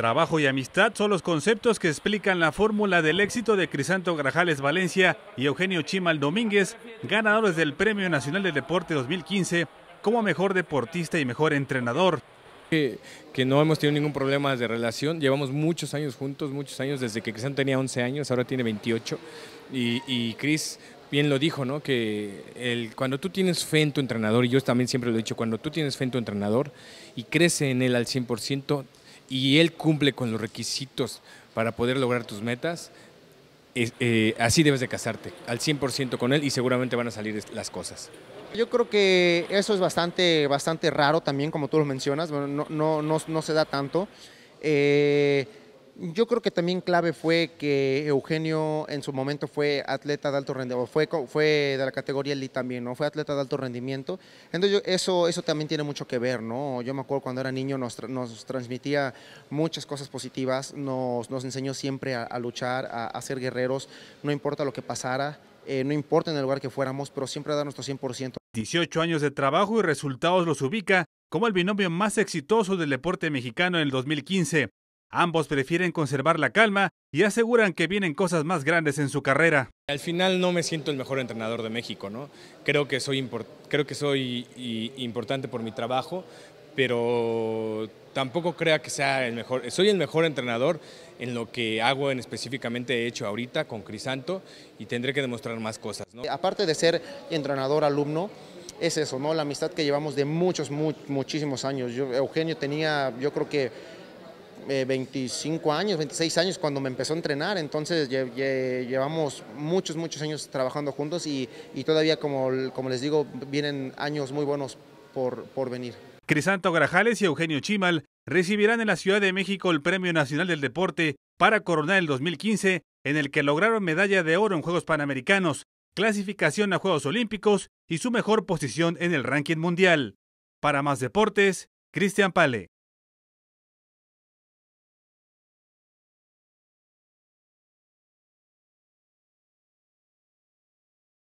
Trabajo y amistad son los conceptos que explican la fórmula del éxito de Crisanto Grajales Valencia y Eugenio Chimal Domínguez, ganadores del Premio Nacional de Deporte 2015 como mejor deportista y mejor entrenador. Que, no hemos tenido ningún problema de relación, llevamos muchos años juntos, muchos años, desde que Crisanto tenía 11 años, ahora tiene 28, y, Cris bien lo dijo, ¿no? Que cuando tú tienes fe en tu entrenador, y yo también siempre lo he dicho, cuando tú tienes fe en tu entrenador y crece en él al 100%, y él cumple con los requisitos para poder lograr tus metas, eh, así debes de casarte, al 100% con él y seguramente van a salir las cosas. Yo creo que eso es bastante, bastante raro también, como tú lo mencionas, no, no, no, se da tanto. Eh, yo creo que también clave fue que Eugenio en su momento fue atleta de alto rendimiento, fue, fue de la categoría elite también, ¿no? Fue atleta de alto rendimiento. Entonces eso, eso también tiene mucho que ver, ¿no? Yo me acuerdo cuando era niño nos, transmitía muchas cosas positivas, nos, nos enseñó siempre a, luchar, a, ser guerreros, no importa lo que pasara, eh, no importa en el lugar que fuéramos, pero siempre a dar nuestro 100%. 18 años de trabajo y resultados los ubica como el binomio más exitoso del deporte mexicano en el 2015. Ambos prefieren conservar la calma y aseguran que vienen cosas más grandes en su carrera. Al final no me siento el mejor entrenador de México, ¿no? Creo que soy, creo que soy importante por mi trabajo, pero tampoco creo que sea el mejor. Soy el mejor entrenador en lo que hago en específicamente he hecho ahorita con Crisanto y tendré que demostrar más cosas. Aparte de ser entrenador alumno, es eso, ¿no? La amistad que llevamos de muchos, muchísimos años. Eugenio tenía, yo creo que 25 eh, años, 26 años cuando me empezó a entrenar, entonces llevamos muchos, muchos años trabajando juntos y, todavía, como, les digo, vienen años muy buenos por, por venir. Crisanto Grajales y Eugenio Chimal recibirán en la Ciudad de México el Premio Nacional del Deporte para coronar el 2015, en el que lograron medalla de oro en Juegos Panamericanos, clasificación a Juegos Olímpicos y su mejor posición en el ranking mundial. Para más deportes, Cristian Pale.